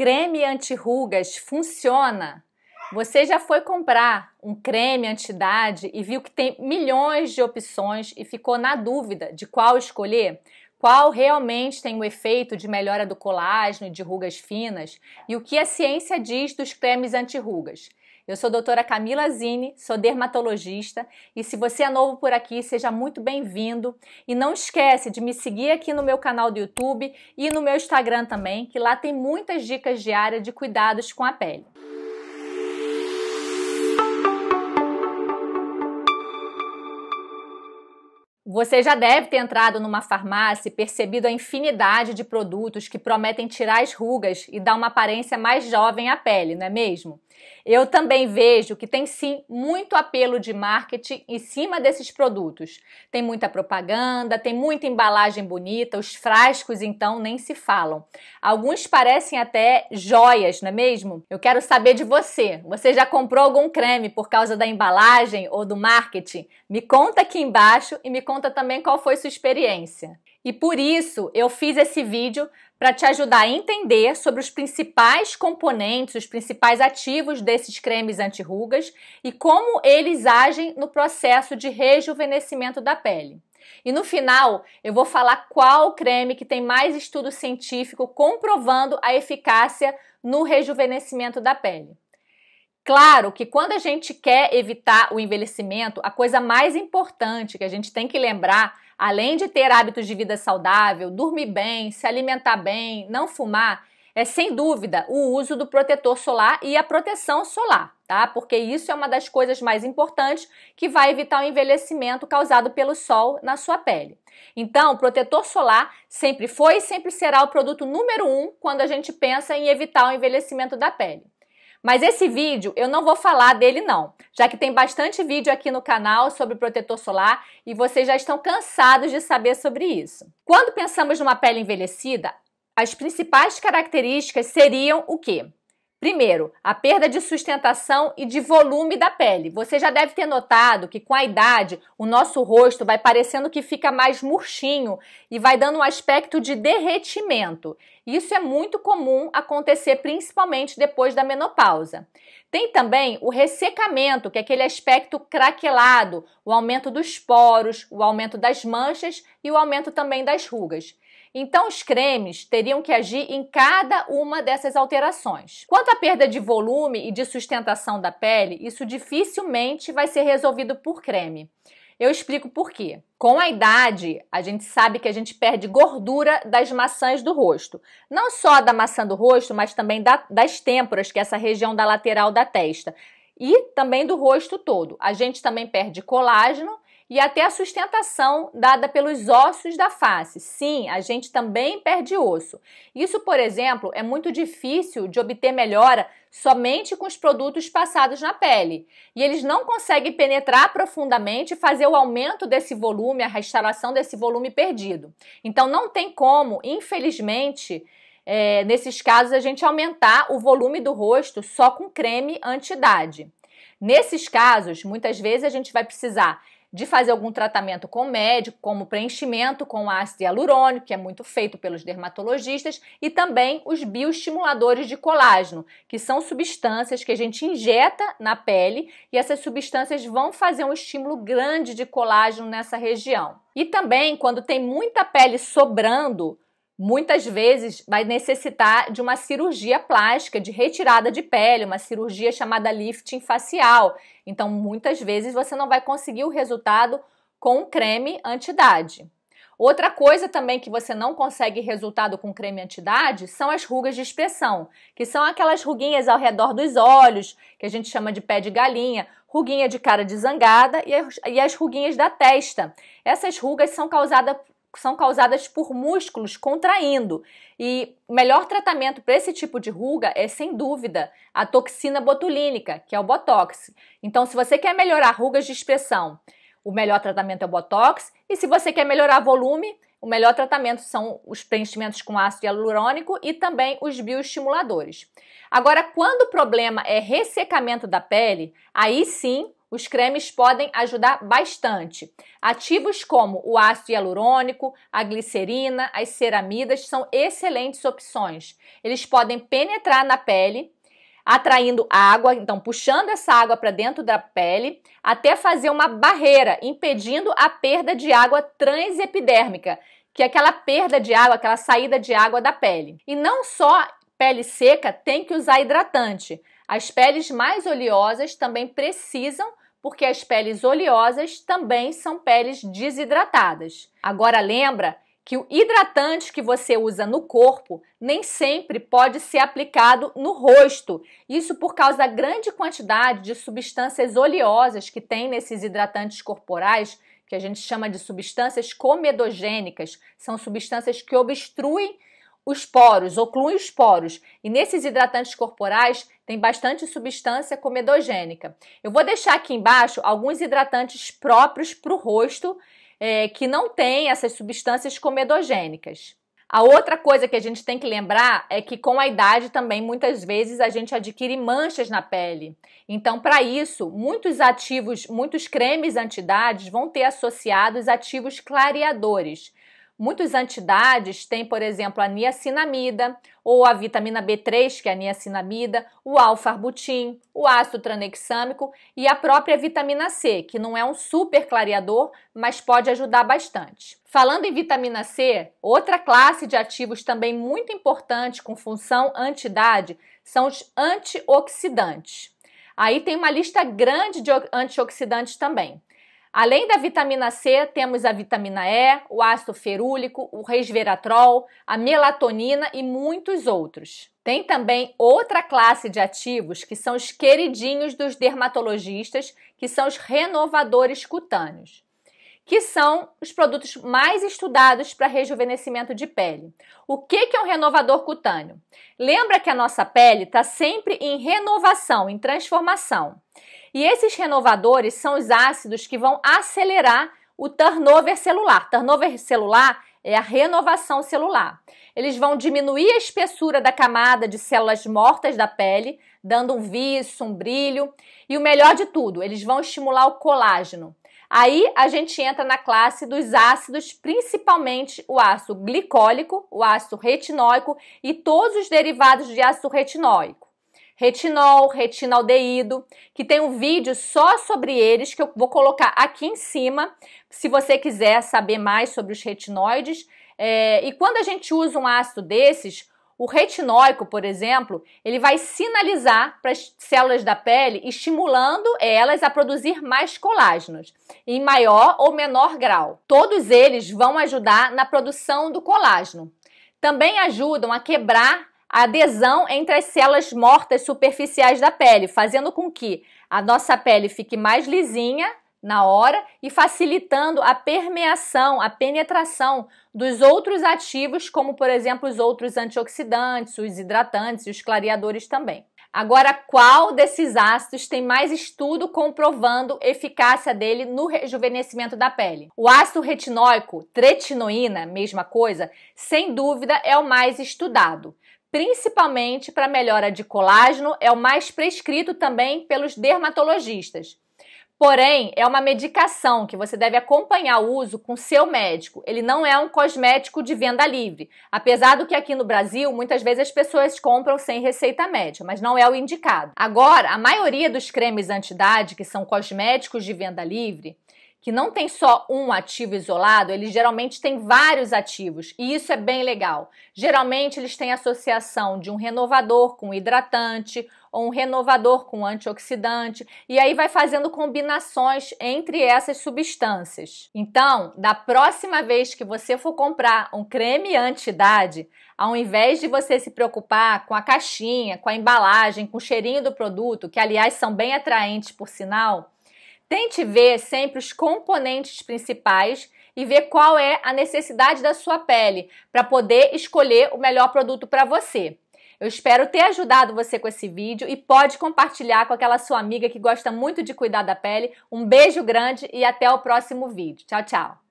creme anti-rugas funciona? Você já foi comprar um creme anti-idade e viu que tem milhões de opções e ficou na dúvida de qual escolher? qual realmente tem o efeito de melhora do colágeno e de rugas finas e o que a ciência diz dos cremes anti-rugas. Eu sou a doutora Camila Zini, sou dermatologista e se você é novo por aqui, seja muito bem-vindo e não esquece de me seguir aqui no meu canal do YouTube e no meu Instagram também, que lá tem muitas dicas diárias de cuidados com a pele. Você já deve ter entrado numa farmácia e percebido a infinidade de produtos que prometem tirar as rugas e dar uma aparência mais jovem à pele, não é mesmo? Eu também vejo que tem sim muito apelo de marketing em cima desses produtos. Tem muita propaganda, tem muita embalagem bonita, os frascos então nem se falam. Alguns parecem até joias, não é mesmo? Eu quero saber de você. Você já comprou algum creme por causa da embalagem ou do marketing? Me conta aqui embaixo e me conta também qual foi sua experiência. E por isso eu fiz esse vídeo para te ajudar a entender sobre os principais componentes, os principais ativos desses cremes antirrugas e como eles agem no processo de rejuvenescimento da pele. E no final, eu vou falar qual creme que tem mais estudo científico comprovando a eficácia no rejuvenescimento da pele. Claro que quando a gente quer evitar o envelhecimento, a coisa mais importante que a gente tem que lembrar além de ter hábitos de vida saudável, dormir bem, se alimentar bem, não fumar, é sem dúvida o uso do protetor solar e a proteção solar, tá? Porque isso é uma das coisas mais importantes que vai evitar o envelhecimento causado pelo sol na sua pele. Então, o protetor solar sempre foi e sempre será o produto número um quando a gente pensa em evitar o envelhecimento da pele. Mas esse vídeo eu não vou falar dele não, já que tem bastante vídeo aqui no canal sobre protetor solar e vocês já estão cansados de saber sobre isso. Quando pensamos numa pele envelhecida, as principais características seriam o quê? Primeiro, a perda de sustentação e de volume da pele. Você já deve ter notado que com a idade o nosso rosto vai parecendo que fica mais murchinho e vai dando um aspecto de derretimento. Isso é muito comum acontecer principalmente depois da menopausa. Tem também o ressecamento, que é aquele aspecto craquelado, o aumento dos poros, o aumento das manchas e o aumento também das rugas. Então, os cremes teriam que agir em cada uma dessas alterações. Quanto à perda de volume e de sustentação da pele, isso dificilmente vai ser resolvido por creme. Eu explico por quê. Com a idade, a gente sabe que a gente perde gordura das maçãs do rosto. Não só da maçã do rosto, mas também da, das têmporas, que é essa região da lateral da testa. E também do rosto todo. A gente também perde colágeno e até a sustentação dada pelos ossos da face. Sim, a gente também perde osso. Isso, por exemplo, é muito difícil de obter melhora somente com os produtos passados na pele. E eles não conseguem penetrar profundamente e fazer o aumento desse volume, a restauração desse volume perdido. Então não tem como, infelizmente, é, nesses casos, a gente aumentar o volume do rosto só com creme anti-idade. Nesses casos, muitas vezes a gente vai precisar de fazer algum tratamento com o médico, como preenchimento com ácido hialurônico, que é muito feito pelos dermatologistas, e também os bioestimuladores de colágeno, que são substâncias que a gente injeta na pele e essas substâncias vão fazer um estímulo grande de colágeno nessa região. E também, quando tem muita pele sobrando, muitas vezes vai necessitar de uma cirurgia plástica, de retirada de pele, uma cirurgia chamada lifting facial. Então, muitas vezes você não vai conseguir o resultado com creme anti-idade. Outra coisa também que você não consegue resultado com creme anti-idade são as rugas de expressão, que são aquelas ruguinhas ao redor dos olhos, que a gente chama de pé de galinha, ruguinha de cara de zangada e as ruguinhas da testa. Essas rugas são causadas são causadas por músculos contraindo. E o melhor tratamento para esse tipo de ruga é, sem dúvida, a toxina botulínica, que é o Botox. Então, se você quer melhorar rugas de expressão, o melhor tratamento é o Botox. E se você quer melhorar volume, o melhor tratamento são os preenchimentos com ácido hialurônico e também os bioestimuladores. Agora, quando o problema é ressecamento da pele, aí sim os cremes podem ajudar bastante. Ativos como o ácido hialurônico, a glicerina, as ceramidas são excelentes opções. Eles podem penetrar na pele, atraindo água, então puxando essa água para dentro da pele, até fazer uma barreira, impedindo a perda de água transepidérmica, que é aquela perda de água, aquela saída de água da pele. E não só pele seca tem que usar hidratante. As peles mais oleosas também precisam porque as peles oleosas também são peles desidratadas. Agora lembra que o hidratante que você usa no corpo nem sempre pode ser aplicado no rosto. Isso por causa da grande quantidade de substâncias oleosas que tem nesses hidratantes corporais, que a gente chama de substâncias comedogênicas. São substâncias que obstruem os poros, ocluem os poros. E nesses hidratantes corporais tem bastante substância comedogênica. Eu vou deixar aqui embaixo alguns hidratantes próprios para o rosto é, que não tem essas substâncias comedogênicas. A outra coisa que a gente tem que lembrar é que com a idade também muitas vezes a gente adquire manchas na pele. Então, para isso, muitos ativos, muitos cremes antidades vão ter associados ativos clareadores. Muitos antidades têm, por exemplo, a niacinamida ou a vitamina B3, que é a niacinamida, o alfa-arbutin, o ácido tranexâmico e a própria vitamina C, que não é um super clareador, mas pode ajudar bastante. Falando em vitamina C, outra classe de ativos também muito importante com função antidade são os antioxidantes. Aí tem uma lista grande de antioxidantes também. Além da vitamina C, temos a vitamina E, o ácido ferúlico, o resveratrol, a melatonina e muitos outros. Tem também outra classe de ativos que são os queridinhos dos dermatologistas, que são os renovadores cutâneos que são os produtos mais estudados para rejuvenescimento de pele. O que, que é um renovador cutâneo? Lembra que a nossa pele está sempre em renovação, em transformação. E esses renovadores são os ácidos que vão acelerar o turnover celular. Turnover celular é a renovação celular. Eles vão diminuir a espessura da camada de células mortas da pele, dando um viço, um brilho. E o melhor de tudo, eles vão estimular o colágeno. Aí a gente entra na classe dos ácidos, principalmente o ácido glicólico, o ácido retinóico e todos os derivados de ácido retinóico. Retinol, retinaldeído, que tem um vídeo só sobre eles que eu vou colocar aqui em cima, se você quiser saber mais sobre os retinoides. É, e quando a gente usa um ácido desses, o retinóico, por exemplo, ele vai sinalizar para as células da pele, estimulando elas a produzir mais colágenos, em maior ou menor grau. Todos eles vão ajudar na produção do colágeno. Também ajudam a quebrar a adesão entre as células mortas superficiais da pele, fazendo com que a nossa pele fique mais lisinha na hora e facilitando a permeação, a penetração dos outros ativos, como por exemplo os outros antioxidantes, os hidratantes e os clareadores também. Agora, qual desses ácidos tem mais estudo comprovando eficácia dele no rejuvenescimento da pele? O ácido retinóico, tretinoína, mesma coisa, sem dúvida é o mais estudado. Principalmente para melhora de colágeno, é o mais prescrito também pelos dermatologistas. Porém, é uma medicação que você deve acompanhar o uso com seu médico. Ele não é um cosmético de venda livre. Apesar do que aqui no Brasil, muitas vezes as pessoas compram sem receita médica, mas não é o indicado. Agora, a maioria dos cremes anti-idade que são cosméticos de venda livre, que não tem só um ativo isolado, eles geralmente têm vários ativos, e isso é bem legal. Geralmente eles têm associação de um renovador com hidratante, ou um renovador com antioxidante, e aí vai fazendo combinações entre essas substâncias. Então, da próxima vez que você for comprar um creme anti-idade, ao invés de você se preocupar com a caixinha, com a embalagem, com o cheirinho do produto, que aliás são bem atraentes por sinal, tente ver sempre os componentes principais e ver qual é a necessidade da sua pele para poder escolher o melhor produto para você. Eu espero ter ajudado você com esse vídeo e pode compartilhar com aquela sua amiga que gosta muito de cuidar da pele. Um beijo grande e até o próximo vídeo. Tchau, tchau!